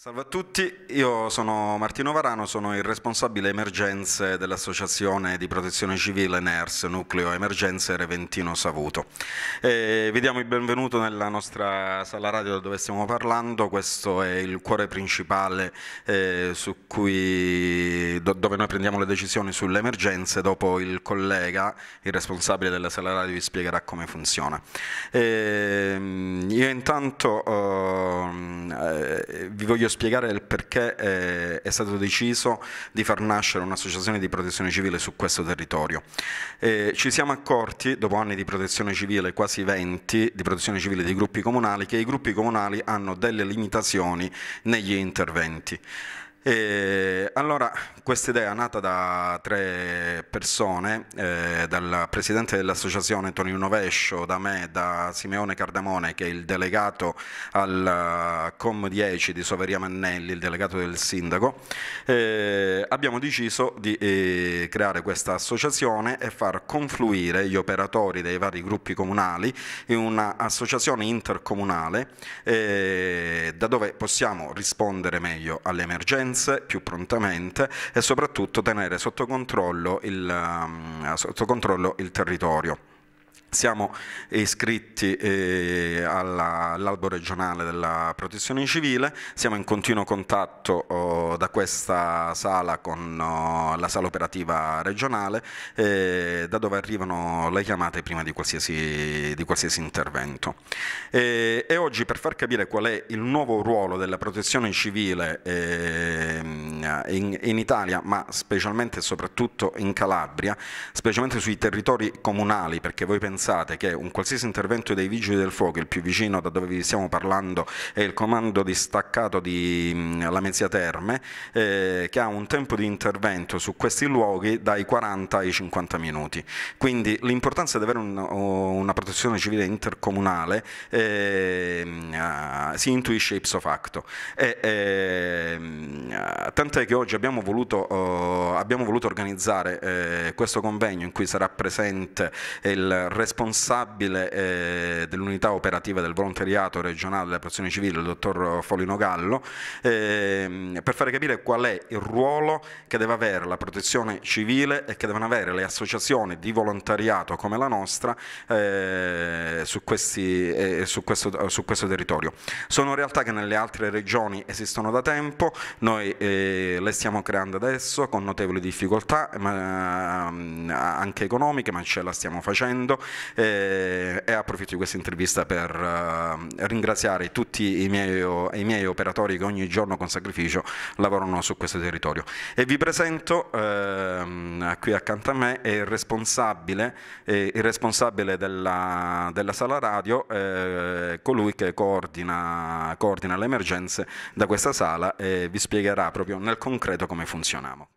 Salve a tutti, io sono Martino Varano, sono il responsabile emergenze dell'Associazione di Protezione Civile NERS, Nucleo Emergenze Reventino Savuto. E vi diamo il benvenuto nella nostra sala radio dove stiamo parlando, questo è il cuore principale eh, cui, do, dove noi prendiamo le decisioni sulle emergenze, dopo il collega, il responsabile della sala radio, vi spiegherà come funziona. E, ehm, io intanto oh, eh, vi voglio voglio spiegare il perché eh, è stato deciso di far nascere un'associazione di protezione civile su questo territorio. Eh, ci siamo accorti, dopo anni di protezione civile, quasi 20, di protezione civile dei gruppi comunali, che i gruppi comunali hanno delle limitazioni negli interventi. E allora, questa idea nata da tre persone, eh, dal presidente dell'associazione Tonino Novescio, da me, da Simeone Cardamone, che è il delegato al eh, COM10 di Soveria Mannelli, il delegato del sindaco, eh, abbiamo deciso di eh, creare questa associazione e far confluire gli operatori dei vari gruppi comunali in un'associazione intercomunale eh, da dove possiamo rispondere meglio alle emergenze Binance più prontamente e soprattutto tenere sotto controllo il, ehm, sotto controllo il territorio. Siamo iscritti eh, all'albo regionale della protezione civile, siamo in continuo contatto oh, da questa sala con oh, la sala operativa regionale, eh, da dove arrivano le chiamate prima di qualsiasi, di qualsiasi intervento. Eh, e oggi per far capire qual è il nuovo ruolo della protezione civile ehm, in, in Italia, ma specialmente e soprattutto in Calabria, specialmente sui territori comunali, perché voi pensate pensate che un qualsiasi intervento dei vigili del fuoco, il più vicino da dove vi stiamo parlando è il comando distaccato di Lamezia Terme, eh, che ha un tempo di intervento su questi luoghi dai 40 ai 50 minuti. Quindi l'importanza di avere un, una protezione civile intercomunale eh, ah, si intuisce ipso facto. E, eh, ah, tant'è che oggi abbiamo voluto, oh, abbiamo voluto organizzare eh, questo convegno in cui sarà presente il responsabile responsabile eh, dell'unità operativa del volontariato regionale della protezione civile, il dottor Folino Gallo, eh, per fare capire qual è il ruolo che deve avere la protezione civile e che devono avere le associazioni di volontariato come la nostra eh, su, questi, eh, su, questo, su, questo, territorio. Sono realtà che nelle altre regioni esistono da tempo, noi eh, le stiamo creando adesso con notevoli difficoltà ma, mm, anche economiche, ma ce la stiamo facendo e, e approfitto di questa intervista per uh, ringraziare tutti i miei, i miei, operatori che ogni giorno con sacrificio lavorano su questo territorio. E vi presento uh, qui accanto a me il responsabile, eh, il responsabile della, della, sala radio, eh, colui che coordina, coordina le emergenze da questa sala e vi spiegherà proprio nel concreto come funzioniamo.